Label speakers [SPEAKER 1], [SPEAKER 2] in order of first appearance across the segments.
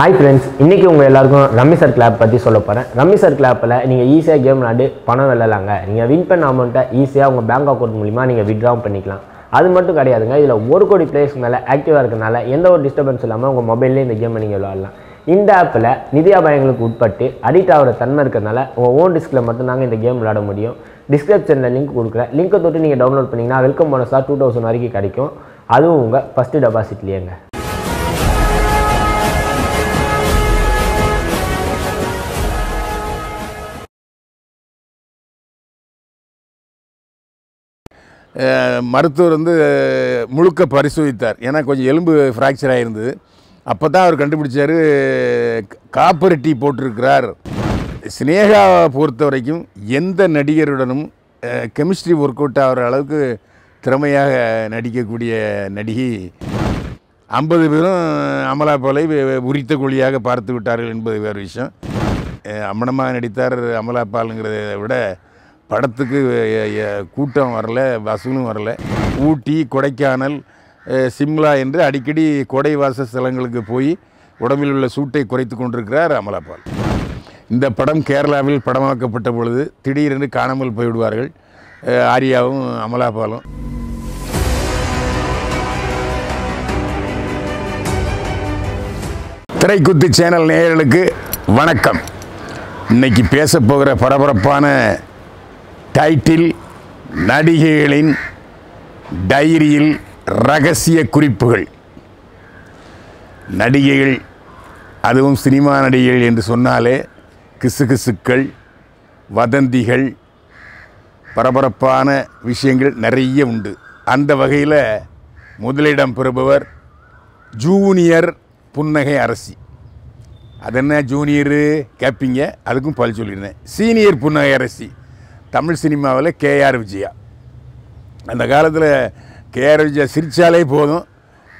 [SPEAKER 1] hi friends இன்றைக்கி உங்கள் எல்லாருக்கும் ரம்மி சார் கிளாப் பற்றி சொல்ல போகிறேன் ரம்மி சார் கிளாப்பில் நீங்கள் ஈஸியாக கேம் விளாண்டு பணம் விளையாடலாங்க நீங்கள் வின் பண்ண அமௌண்ட்டை ஈஸியாக உங்கள் பேங்க் அக்கௌண்ட் மூலிமா நீங்கள் விட்ராவும் பண்ணிக்கலாம் அது மட்டும் கிடையாதுங்க இதில் ஒரு கோடி பிளேஸ் மேலே ஆக்டிவாக இருக்கனால எந்த ஒரு டிஸ்டர்பன்ஸ் இல்லாமல் உங்கள் மொபைல்லேயே இந்த கேமை நீங்கள் விளாட்லாம் இந்த ஆப்பில் நிதி அபாயங்களுக்கு உட்பட்டு அடிக்ட் ஆகிற தன்மை இருக்கிறதுனால உங்கள் ஓன் டிஸ்கில் மட்டும் நாங்கள் இந்த கேம் விளாட முடியும் டிஸ்கிரிப்ஷனில் லிங்க் கொடுக்குறேன் லிங்க்கை தொட்டு நீங்கள் டவுன்லோட் பண்ணிங்கன்னா வெல்கம் போனஸாக டூ தௌசண்ட் வரைக்கும் கிடைக்கும் அதுவும் உங்கள் ஃபஸ்ட்டு டெபாசிட்லேயேங்க மருத்துவர் வந்து முழுக்க பரிசோதித்தார் ஏன்னா கொஞ்சம் எலும்பு ஃப்ராக்சர் ஆகிருந்தது அப்போ தான் அவர் கண்டுபிடிச்சார் காப்பர் டீ போட்டிருக்கிறார் ஸ்னேகாவை பொறுத்த வரைக்கும் எந்த நடிகருடனும் கெமிஸ்ட்ரி ஒர்க் அவுட் ஆகிற அளவுக்கு திறமையாக நடிக்கக்கூடிய நடிகை ஐம்பது பேரும் அமலா போலை உரித்த குழியாக பார்த்து விட்டார்கள் என்பது வேறு விஷயம் அம்மனமாக நடித்தார் பாலுங்கிறத விட படத்துக்கு கூட்டம் வரல வசூலும் வரல ஊட்டி கொடைக்கானல் சிம்லா என்று அடிக்கடி கொடை ஸ்தலங்களுக்கு போய் உடம்பில் உள்ள சூட்டை குறைத்து கொண்டிருக்கிறார் அமலாபால் இந்த படம் கேரளாவில் படமாக்கப்பட்ட பொழுது திடீரென்று காணாமல் போய்விடுவார்கள் ஆரியாவும் அமலாபாலும் திரைக்குத்து சேனல் நேயர்களுக்கு வணக்கம் இன்னைக்கு பேசப்போகிற பரபரப்பான டைட்டில் நடிகைகளின் டைரியில் ரகசிய குறிப்புகள் நடிகைகள் அதுவும் சினிமா நடிகைகள் என்று சொன்னாலே கிசுகிசுக்கள் வதந்திகள் பரபரப்பான விஷயங்கள் நிறைய உண்டு அந்த வகையில் முதலிடம் பெறுபவர் ஜூனியர் புன்னகை அரசி அது என்ன ஜூனியரு கேட்பீங்க அதுக்கும் பல் சொல்லியிருந்தேன் சீனியர் புன்னகை அரசி தமிழ் சினிமாவில் கேஆர் விஜயா அந்த காலத்தில் கேஆர் விஜயா சிரித்தாலே போதும்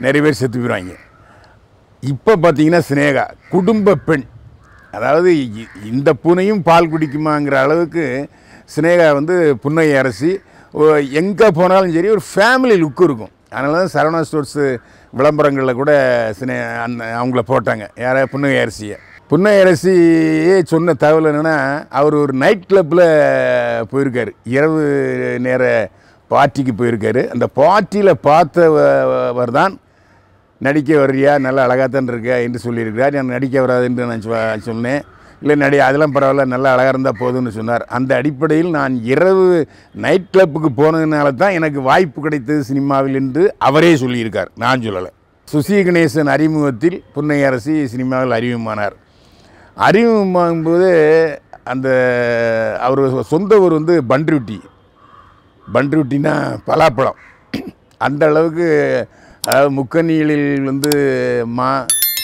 [SPEAKER 1] நிறைய பேர் செத்து போயிடுவாங்க இப்போ பார்த்தீங்கன்னா சினேகா குடும்ப பெண் அதாவது இந்த பூனையும் பால் குடிக்குமாங்கிற அளவுக்கு சினேகா வந்து புன்னை அரசி எங்கே போனாலும் சரி ஒரு ஃபேமிலி லுக்கு இருக்கும் அதனால தான் சரவணா ஸ்டோர்ஸு விளம்பரங்களில் கூட சினே அந்த அவங்கள போட்டாங்க யாராவது புன்னகை அரிசியை புன்னையரசியே சொன்ன தகவல் என்னென்னா அவர் ஒரு நைட் கிளப்பில் போயிருக்கார் இரவு நேர பார்ட்டிக்கு போயிருக்காரு அந்த பார்ட்டியில் பார்த்தவர் தான் நடிக்க வர்றியா நல்லா அழகாகத்தான் இருக்கா என்று சொல்லியிருக்கிறார் நான் நடிக்க வராது என்று நான் சொன்னேன் இல்லை நடி அதெல்லாம் பரவாயில்ல நல்லா அழகாக இருந்தால் போதும்னு சொன்னார் அந்த அடிப்படையில் நான் இரவு நைட் கிளப்புக்கு போனதுனால தான் எனக்கு வாய்ப்பு கிடைத்தது சினிமாவில் என்று அவரே சொல்லியிருக்கார் நான் சொல்லலை சுசி கணேசன் அறிமுகத்தில் புன்னையரசி சினிமாவில் அறிமுகமானார் அறிமுகமாகும்போது அந்த அவர் சொந்த ஊர் வந்து பன்ருட்டி பன்ருட்டினா பலாப்பழம் அந்த அளவுக்கு அதாவது முக்கணிகளில் வந்து மா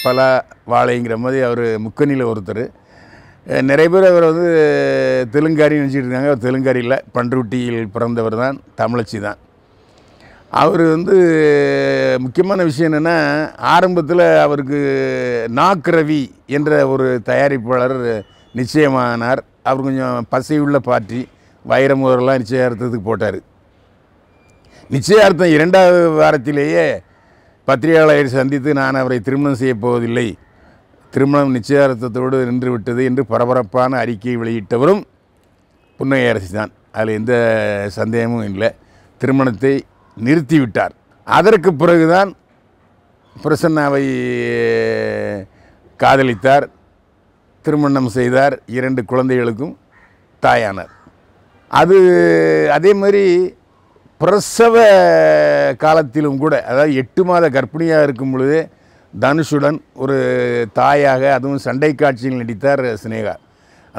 [SPEAKER 1] பலா வாழைங்கிற மாதிரி அவர் முக்கணியில் ஒருத்தர் நிறைய பேர் அவர் வந்து தெலுங்காரின்னு நினச்சிட்டு இருக்காங்க அவர் தெலுங்காரியில் பன்ருட்டியில் பிறந்தவர் தான் தமிழச்சி தான் அவர் வந்து முக்கியமான விஷயம் என்னென்னா ஆரம்பத்தில் அவருக்கு நாக்ரவி என்ற ஒரு தயாரிப்பாளர் நிச்சயமானார் அவர் கொஞ்சம் பசையுள்ள பாட்டி வைரமுதலாம் நிச்சயார்த்தத்துக்கு போட்டார் நிச்சயார்த்தம் இரண்டாவது வாரத்திலேயே பத்திரிகையாளரை சந்தித்து நான் அவரை திருமணம் செய்யப்போவதில்லை திருமணம் நிச்சயார்த்தத்தோடு நின்று விட்டது என்று பரபரப்பான அறிக்கை வெளியிட்டவரும் புன்னகை அரசி தான் அதில் எந்த சந்தேகமும் இல்லை திருமணத்தை நிறுத்திவிட்டார் அதற்கு பிறகுதான் பிரசன்னாவை காதலித்தார் திருமணம் செய்தார் இரண்டு குழந்தைகளுக்கும் தாயானார் அது அதே மாதிரி பிரசவ காலத்திலும் கூட அதாவது எட்டு மாத கர்ப்பிணியாக இருக்கும் பொழுதே தனுஷுடன் ஒரு தாயாக அதுவும் சண்டை காட்சியில் நடித்தார் சினேகா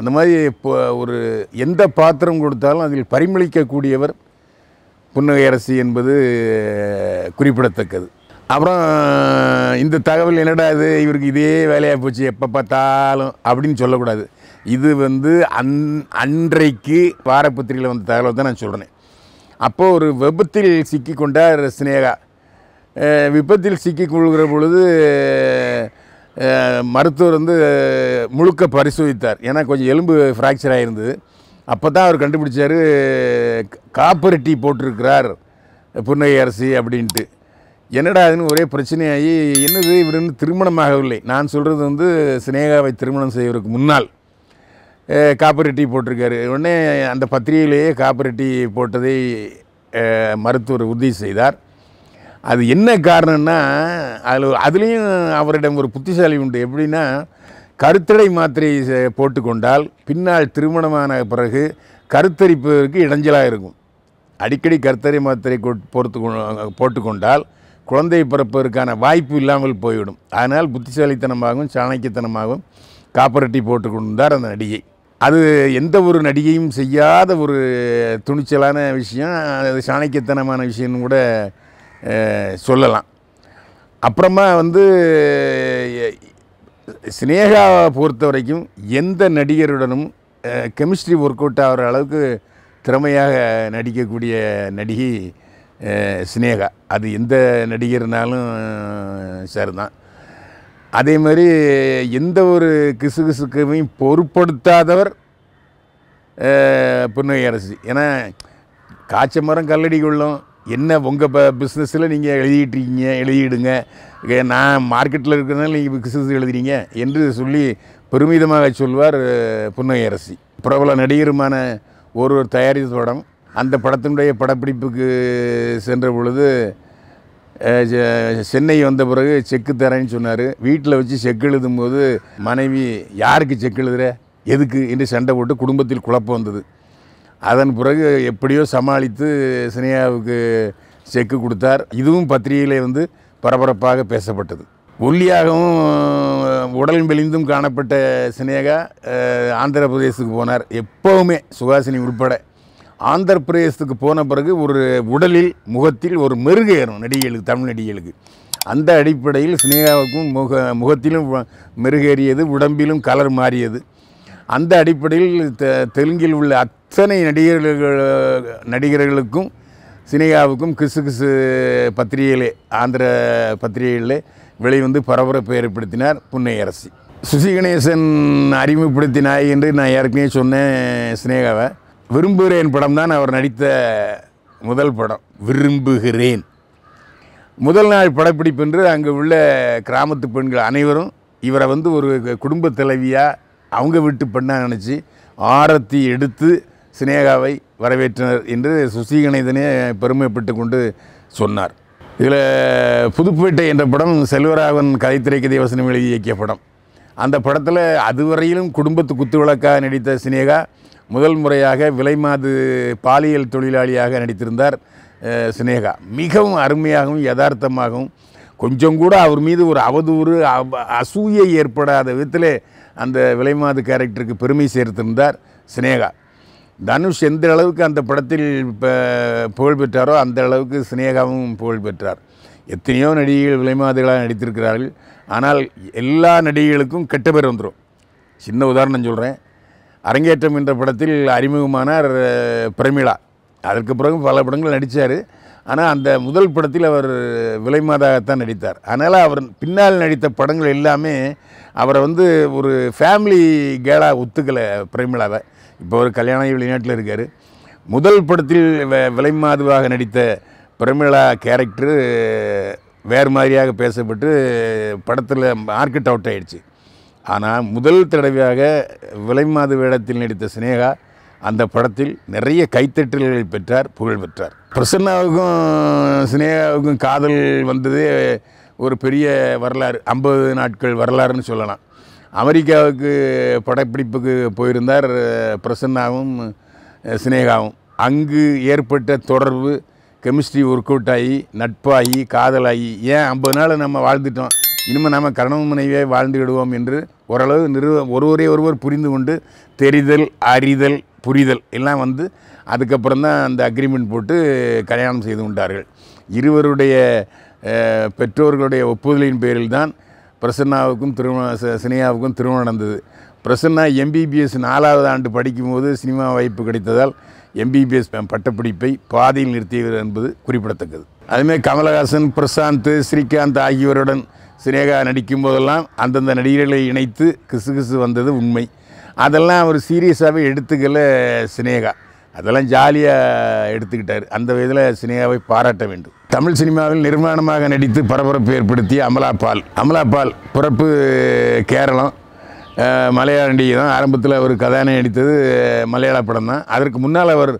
[SPEAKER 1] அந்த மாதிரி இப்போ ஒரு எந்த பாத்திரம் கொடுத்தாலும் அதில் பரிமளிக்கக்கூடியவர் புன்னகை அரசி என்பது குறிப்பிடத்தக்கது அப்புறம் இந்த தகவல் என்னடா இது இவருக்கு இதே வேலையாக போச்சு எப்போ பார்த்தாலும் அப்படின்னு சொல்லக்கூடாது இது வந்து அன் அன்றைக்கு வாரப்பத்திரிகையில் வந்த தகவலை தான் நான் சொல்கிறேன் அப்போது ஒரு விபத்தில் சிக்கிக்கொண்டார் ஸ்னேகா விபத்தில் சிக்கிக்கொள்கிற பொழுது மருத்துவர் வந்து முழுக்க பரிசோதித்தார் ஏன்னா கொஞ்சம் எலும்பு ஃப்ராக்சர் ஆகிருந்தது அப்போ தான் அவர் கண்டுபிடிச்சார் காப்பர் டீ போட்டிருக்கிறார் புன்னகை அரசி அப்படின்ட்டு என்னடா அதுன்னு ஒரே பிரச்சனையாகி என்னது இவர் வந்து திருமணமாகவில்லை நான் சொல்கிறது வந்து சினேகாவை திருமணம் செய்வதற்கு முன்னால் காப்பரட்டி டீ போட்டிருக்காரு உடனே அந்த பத்திரிகையிலேயே காப்பரட்டி டீ போட்டதை மருத்துவர் உறுதி செய்தார் அது என்ன காரணம்னா அதில் அதுலேயும் அவரிடம் ஒரு புத்திசாலி உண்டு எப்படின்னா கருத்தடை மாத்திரை போட்டுக்கொண்டால் பின்னால் திருமணமான பிறகு கருத்தரிப்பதற்கு இடைஞ்சலாக இருக்கும் அடிக்கடி கருத்தடை மாத்திரை பொறுத்து போட்டுக்கொண்டால் குழந்தை பிறப்பதற்கான வாய்ப்பு இல்லாமல் போய்விடும் அதனால் புத்திசாலித்தனமாகவும் சாணக்கியத்தனமாகவும் காப்பரட்டி போட்டுக்கொண்டார் அந்த நடிகை அது எந்த ஒரு நடிகையும் செய்யாத ஒரு துணிச்சலான விஷயம் அது சாணக்கியத்தனமான விஷயம்னு கூட சொல்லலாம் அப்புறமா வந்து ஸ்னேகாவை பொறுத்த வரைக்கும் எந்த நடிகருடனும் கெமிஸ்ட்ரி ஒர்க் அவுட் ஆகிற அளவுக்கு திறமையாக நடிக்கக்கூடிய நடிகை ஸ்னேகா அது எந்த நடிகர்னாலும் தான் அதே மாதிரி எந்த ஒரு கிசுகிசுக்கையும் பொருட்படுத்தாதவர் புன்னகை அரசு ஏன்னா காய்ச்ச மரம் கல்லடி கொள்ளும் என்ன உங்கள் இப்போ பிஸ்னஸில் நீங்கள் எழுதிட்டுருக்கீங்க எழுதிடுங்க நான் மார்க்கெட்டில் இருக்கிறதுனால நீங்கள் பிஸ்னஸ் எழுதுறீங்க என்று சொல்லி பெருமிதமாக சொல்வார் புன்னகையரசி பிரபல நடிகருமான ஒரு தயாரித்த படம் அந்த படத்தினுடைய படப்பிடிப்புக்கு சென்ற பொழுது சென்னை வந்த பிறகு செக்கு தரேன்னு சொன்னார் வீட்டில் வச்சு செக் எழுதும்போது மனைவி யாருக்கு செக் எழுதுகிற எதுக்கு என்று சண்டை போட்டு குடும்பத்தில் குழப்பம் வந்தது அதன் பிறகு எப்படியோ சமாளித்து சினியாவுக்கு செக்கு கொடுத்தார் இதுவும் பத்திரிகையில் வந்து பரபரப்பாக பேசப்பட்டது ஒல்லியாகவும் உடல் மெலிந்தும் காணப்பட்ட சினேகா ஆந்திர பிரதேசத்துக்கு போனார் எப்போவுமே சுகாசினி உட்பட ஆந்திர பிரதேசத்துக்கு போன பிறகு ஒரு உடலில் முகத்தில் ஒரு மெருகு ஏறும் நடிகைகளுக்கு தமிழ் நடிகைகளுக்கு அந்த அடிப்படையில் சினேகாவுக்கும் முக முகத்திலும் மெருகேறியது உடம்பிலும் கலர் மாறியது அந்த அடிப்படையில் தெ தெலுங்கில் உள்ள அத்தனை நடிகர்கள் நடிகர்களுக்கும் சினேகாவுக்கும் கிசு கிசு பத்திரிகையிலே ஆந்திர பத்திரிகைகளிலே வெளிவந்து பரபரப்பை ஏற்படுத்தினார் புன்னையரசி சுசி கணேசன் அறிமுகப்படுத்தினாய் என்று நான் ஏற்கனவே சொன்னேன் சினேகாவை விரும்புகிறேன் படம் தான் அவர் நடித்த முதல் படம் விரும்புகிறேன் முதல் நாள் படப்பிடிப்பு என்று அங்கே உள்ள கிராமத்து பெண்கள் அனைவரும் இவரை வந்து ஒரு குடும்ப தலைவியாக அவங்க விட்டு பெண்ணாக நினச்சி ஆரத்தி எடுத்து சினேகாவை வரவேற்றனர் என்று சுசி பெருமைப்பட்டு கொண்டு சொன்னார் இதில் புதுப்பேட்டை என்ற படம் செல்வராகவன் கதை திரைக்கதை வசனம் எழுதி இயக்கிய படம் அந்த படத்தில் அதுவரையிலும் குடும்பத்து குத்துவிளக்காக நடித்த சினேகா முதல் முறையாக விலைமாது பாலியல் தொழிலாளியாக நடித்திருந்தார் சினேகா மிகவும் அருமையாகவும் யதார்த்தமாகவும் கொஞ்சம் கூட அவர் மீது ஒரு அவதூறு அசூயை ஏற்படாத விதத்தில் அந்த விலைமாது கேரக்டருக்கு பெருமை சேர்த்திருந்தார் சினேகா தனுஷ் எந்த அளவுக்கு அந்த படத்தில் புகழ் பெற்றாரோ அந்த அளவுக்கு சினேகாவும் புகழ் பெற்றார் எத்தனையோ நடிகைகள் விலைமாதிகளாக நடித்திருக்கிறார்கள் ஆனால் எல்லா நடிகைகளுக்கும் கெட்ட பேர் வந்துடும் சின்ன உதாரணம் சொல்கிறேன் அரங்கேற்றம் என்ற படத்தில் அறிமுகமானார் பிரமிளா அதற்கு பிறகு பல படங்கள் நடித்தார் ஆனால் அந்த முதல் படத்தில் அவர் விலைமாதாகத்தான் நடித்தார் அதனால் அவர் பின்னால் நடித்த படங்கள் எல்லாமே அவரை வந்து ஒரு ஃபேமிலி கேளாக ஒத்துக்கலை பிரேமிலாவை இப்போ ஒரு கல்யாணம் வெளிநாட்டில் இருக்கார் முதல் படத்தில் விலைமாதுவாக நடித்த பிரமிளா கேரக்டரு வேறு மாதிரியாக பேசப்பட்டு படத்தில் மார்க்கெட் அவுட் ஆகிடுச்சு ஆனால் முதல் தடவையாக விலைமாது வேடத்தில் நடித்த சினேகா அந்த படத்தில் நிறைய கைத்தட்டல்களை பெற்றார் புகழ் பெற்றார் பிரசன்னாவுக்கும் சினேகாவுக்கும் காதல் வந்ததே ஒரு பெரிய வரலாறு ஐம்பது நாட்கள் வரலாறுன்னு சொல்லலாம் அமெரிக்காவுக்கு படப்பிடிப்புக்கு போயிருந்தார் பிரசன்னாவும் சினேகாவும் அங்கு ஏற்பட்ட தொடர்பு கெமிஸ்ட்ரி ஒர்க் அவுட் ஆகி நட்பாகி காதலாகி ஏன் ஐம்பது நாள் நம்ம வாழ்ந்துட்டோம் இனிமேல் நாம் கணவன் மனைவியாக வாழ்ந்து விடுவோம் என்று ஓரளவு நிறுவ ஒருவரே ஒருவர் புரிந்து கொண்டு தெரிதல் அறிதல் புரிதல் எல்லாம் வந்து அதுக்கப்புறம் தான் அந்த அக்ரிமெண்ட் போட்டு கல்யாணம் செய்து கொண்டார்கள் இருவருடைய பெற்றோர்களுடைய ஒப்புதலின் பேரில் தான் பிரசன்னாவுக்கும் திருமண சினியாவுக்கும் திருமணம் நடந்தது பிரசன்னா எம்பிபிஎஸ் நாலாவது ஆண்டு படிக்கும்போது சினிமா வாய்ப்பு கிடைத்ததால் எம்பிபிஎஸ் பட்டப்படிப்பை பாதையில் நிறுத்தியவர் என்பது குறிப்பிடத்தக்கது அதுமாரி கமலஹாசன் பிரசாந்த் ஸ்ரீகாந்த் ஆகியோருடன் சினேகா நடிக்கும் போதெல்லாம் அந்தந்த நடிகர்களை இணைத்து கிசு கிசு வந்தது உண்மை அதெல்லாம் அவர் சீரியஸாகவே எடுத்துக்கல சினேகா அதெல்லாம் ஜாலியாக எடுத்துக்கிட்டார் அந்த வயதில் சினேகாவை பாராட்ட வேண்டும் தமிழ் சினிமாவில் நிர்மாணமாக நடித்து பரபரப்பு ஏற்படுத்திய அமலா பால் அமலா பால் பிறப்பு கேரளம் மலையாள நடிகை தான் ஆரம்பத்தில் அவர் கதாநாயகி நடித்தது மலையாள படம் தான் அதற்கு முன்னால் அவர்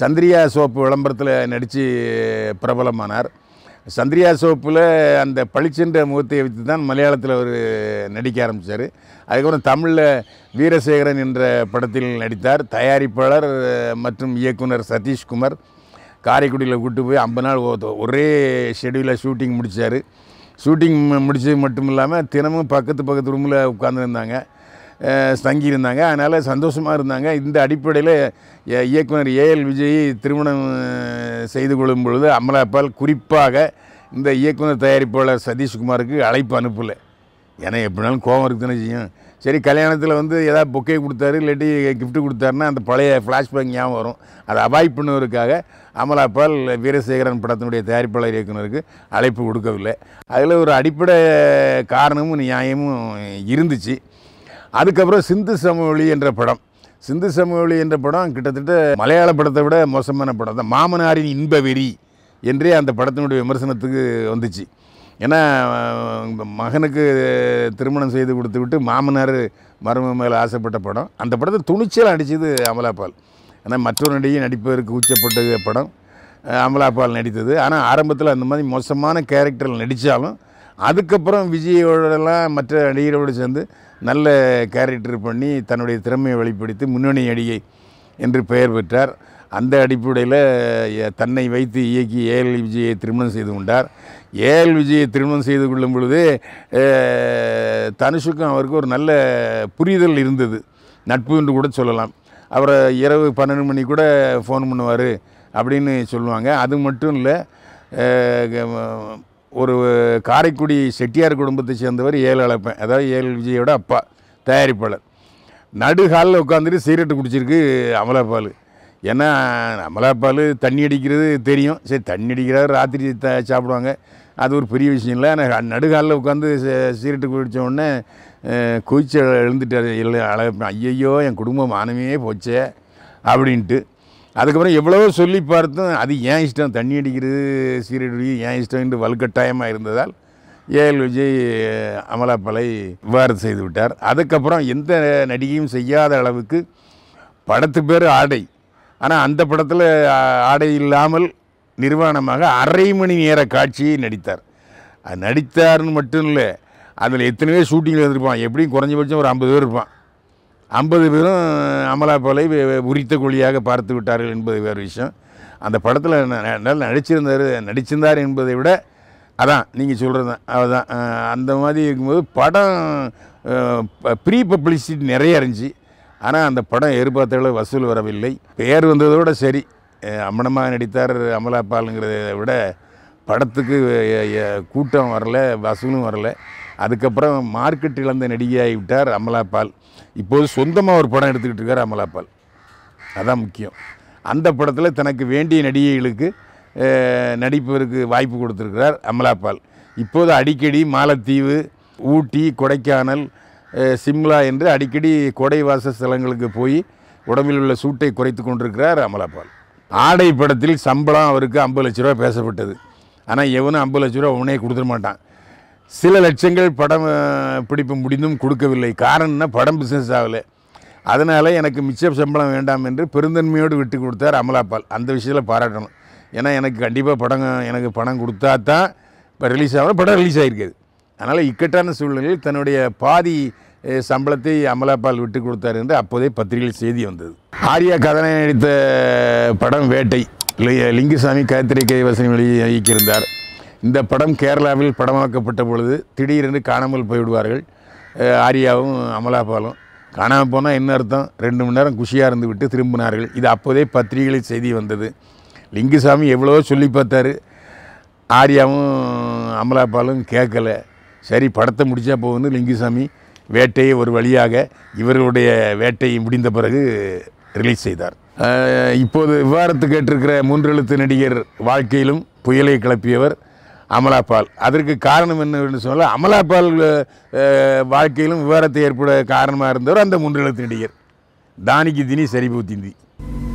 [SPEAKER 1] சந்திரியா சோப்பு விளம்பரத்தில் நடித்து பிரபலமானார் சந்திரியா சோப்பில் அந்த பளிச்சென்ற முகத்தை வைத்து தான் மலையாளத்தில் அவர் நடிக்க ஆரம்பித்தார் அதுக்கப்புறம் தமிழில் வீரசேகரன் என்ற படத்தில் நடித்தார் தயாரிப்பாளர் மற்றும் இயக்குனர் சதீஷ்குமார் காரைக்குடியில் கூட்டு போய் ஐம்பது நாள் ஒரே ஷெடியூலில் ஷூட்டிங் முடித்தார் ஷூட்டிங் முடித்தது மட்டும் இல்லாமல் தினமும் பக்கத்து பக்கத்து ரூமில் உட்காந்துருந்தாங்க தங்கியிருந்தாங்க அதனால் சந்தோஷமாக இருந்தாங்க இந்த அடிப்படையில் இயக்குனர் ஏஎல் விஜய் திருமணம் செய்து கொள்ளும் பொழுது அமலாப்பால் குறிப்பாக இந்த இயக்குனர் தயாரிப்பாளர் சதீஷ்குமாருக்கு அழைப்பு அனுப்பலை ஏன்னா எப்படினாலும் கோபம் இருக்குதுன்னு செய்யும் சரி கல்யாணத்தில் வந்து ஏதாவது பொக்கே கொடுத்தாரு இல்லாட்டி கிஃப்ட்டு கொடுத்தாருன்னா அந்த பழைய ஃப்ளாஷ்பேக் ஞாபகம் வரும் அதை அவாய்ட் பண்ணுவதற்காக அமலாப்பால் வீரசேகரன் படத்தினுடைய தயாரிப்பாளர் இயக்குனருக்கு அழைப்பு கொடுக்கவில்லை அதில் ஒரு அடிப்படை காரணமும் நியாயமும் இருந்துச்சு அதுக்கப்புறம் சிந்து சமவெளி என்ற படம் சிந்து சமவெளி என்ற படம் கிட்டத்தட்ட மலையாள படத்தை விட மோசமான படம் தான் மாமனாரின் இன்ப வெறி என்றே அந்த படத்தினுடைய விமர்சனத்துக்கு வந்துச்சு ஏன்னா மகனுக்கு திருமணம் செய்து கொடுத்து விட்டு மாமனார் மரும மேலே ஆசைப்பட்ட படம் அந்த படத்தை துணிச்சல் அடித்தது அமலாபால் ஏன்னா மற்றொரு நடிகை நடிப்பதற்கு ஊச்சப்பட்ட படம் அமலாபால் நடித்தது ஆனால் ஆரம்பத்தில் அந்த மாதிரி மோசமான கேரக்டரில் நடித்தாலும் அதுக்கப்புறம் விஜயோடலாம் மற்ற நடிகரோடு சேர்ந்து நல்ல கேரக்டர் பண்ணி தன்னுடைய திறமையை வெளிப்படுத்தி முன்னணி அடியை என்று பெயர் பெற்றார் அந்த அடிப்படையில் தன்னை வைத்து இயக்கி ஏஎல் விஜயை திருமணம் செய்து கொண்டார் ஏஎல் விஜயை திருமணம் செய்து கொள்ளும் பொழுது தனுஷுக்கும் அவருக்கு ஒரு நல்ல புரிதல் இருந்தது நட்பு என்று கூட சொல்லலாம் அவரை இரவு பன்னெண்டு மணி கூட ஃபோன் பண்ணுவார் அப்படின்னு சொல்லுவாங்க அது மட்டும் இல்லை ஒரு காரைக்குடி செட்டியார் குடும்பத்தை சேர்ந்தவர் ஏழு அழைப்பேன் அதாவது ஏழு விஜயோட அப்பா தயாரிப்பாளர் நடுகாலில் உட்காந்துட்டு சீரட்டு குடிச்சிருக்கு அமலாப்பால் ஏன்னா அமலாப்பால் தண்ணி அடிக்கிறது தெரியும் சரி தண்ணி அடிக்கிறாரு ராத்திரி த சாப்பிடுவாங்க அது ஒரு பெரிய விஷயம் இல்லை ஆனால் நடுகாலில் உட்காந்து சீரட்டு குடித்த உடனே குதிச்சு எழுந்துட்டார் இல்லை அழைப்பேன் ஐயையோ என் குடும்பம் மானமே போச்சே அப்படின்ட்டு அதுக்கப்புறம் எவ்வளவோ சொல்லி பார்த்தும் அது ஏன் இஷ்டம் தண்ணி அடிக்கிறது சீரடி ஏன் இஷ்டம் என்று வலுக்கட்டாயமாக இருந்ததால் ஏஎல் விஜய் அமலாப்பலை இவ்வாறு செய்து விட்டார் அதுக்கப்புறம் எந்த நடிகையும் செய்யாத அளவுக்கு படத்து பேர் ஆடை ஆனால் அந்த படத்தில் ஆடை இல்லாமல் நிர்வாணமாக அரை மணி நேர காட்சியை நடித்தார் அது நடித்தார்னு மட்டும் இல்லை அதில் எத்தனையோ ஷூட்டிங்கில் இருந்திருப்பான் எப்படியும் குறைஞ்சபட்சம் ஒரு ஐம்பது பேர் இருப்பான் ஐம்பது பேரும் போலை உரித்த குழியாக பார்த்து விட்டார்கள் என்பது வேறு விஷயம் அந்த படத்தில் நல்லா நடிச்சிருந்தார் நடிச்சிருந்தார் என்பதை விட அதான் நீங்கள் சொல்கிறது தான் அதுதான் அந்த மாதிரி இருக்கும்போது படம் ப்ரீ பப்ளிசிட்டி நிறைய இருந்துச்சு ஆனால் அந்த படம் எதிர்பார்த்த அளவு வசூல் வரவில்லை பெயர் வந்ததோடு சரி அம்மனமாக நடித்தார் அமலாப்பாலுங்கிறத விட படத்துக்கு கூட்டம் வரல வசூலும் வரலை அதுக்கப்புறம் மார்க்கெட் இழந்த நடிகையாகிவிட்டார் அமலாபால் இப்போது சொந்தமாக ஒரு படம் எடுத்துக்கிட்டு இருக்கார் அமலாபால் அதான் முக்கியம் அந்த படத்தில் தனக்கு வேண்டிய நடிகைகளுக்கு நடிப்பதற்கு வாய்ப்பு கொடுத்துருக்கிறார் அமலாபால் இப்போது அடிக்கடி மாலத்தீவு ஊட்டி கொடைக்கானல் சிம்லா என்று அடிக்கடி கொடைவாச ஸ்தலங்களுக்கு போய் உடம்பில் உள்ள சூட்டை குறைத்து கொண்டிருக்கிறார் அமலாபால் ஆடை படத்தில் சம்பளம் அவருக்கு ஐம்பது லட்ச ரூபா பேசப்பட்டது ஆனால் எவனும் ஐம்பது லட்ச ரூபா உடனே கொடுத்துட மாட்டான் சில லட்சங்கள் படம் பிடிப்பு முடிந்தும் கொடுக்கவில்லை காரணம்னா படம் பிஸ்னஸ் ஆகலை அதனால் எனக்கு மிச்ச சம்பளம் வேண்டாம் என்று பெருந்தன்மையோடு விட்டு கொடுத்தார் அமலாபால் அந்த விஷயத்தில் பாராட்டணும் ஏன்னா எனக்கு கண்டிப்பாக படம் எனக்கு பணம் கொடுத்தா தான் இப்போ ரிலீஸ் ஆகணும் படம் ரிலீஸ் ஆகியிருக்காது அதனால் இக்கட்டான சூழ்நிலையில் தன்னுடைய பாதி சம்பளத்தை அமலாபால் விட்டு கொடுத்தார் என்று அப்போதே பத்திரிகையில் செய்தி வந்தது ஆரியா கதனை நடித்த படம் வேட்டை லிங்குசாமி கை வசனி வழி இயக்கியிருந்தார் இந்த படம் கேரளாவில் படமாக்கப்பட்ட பொழுது திடீரென்று காணாமல் போய்விடுவார்கள் ஆரியாவும் அமலாபாலும் காணாமல் போனால் என்ன அர்த்தம் ரெண்டு மணி நேரம் குஷியாக இருந்து விட்டு திரும்பினார்கள் இது அப்போதே பத்திரிகைகளில் செய்தி வந்தது லிங்குசாமி எவ்வளோ சொல்லி பார்த்தாரு ஆரியாவும் அமலாபாலும் கேட்கலை சரி படத்தை முடித்தா போகுது லிங்குசாமி வேட்டையை ஒரு வழியாக இவர்களுடைய வேட்டையை முடிந்த பிறகு ரிலீஸ் செய்தார் இப்போது விவாரத்து கேட்டிருக்கிற மூன்றெழுத்து நடிகர் வாழ்க்கையிலும் புயலை கிளப்பியவர் அமலாபால் அதற்கு காரணம் என்ன சொல்ல அமலாபால் வாழ்க்கையிலும் விவரத்தை ஏற்பட காரணமாக இருந்தவர் அந்த முன்றெழுத்து தானிக்கு தினி சரிபூத்திந்தி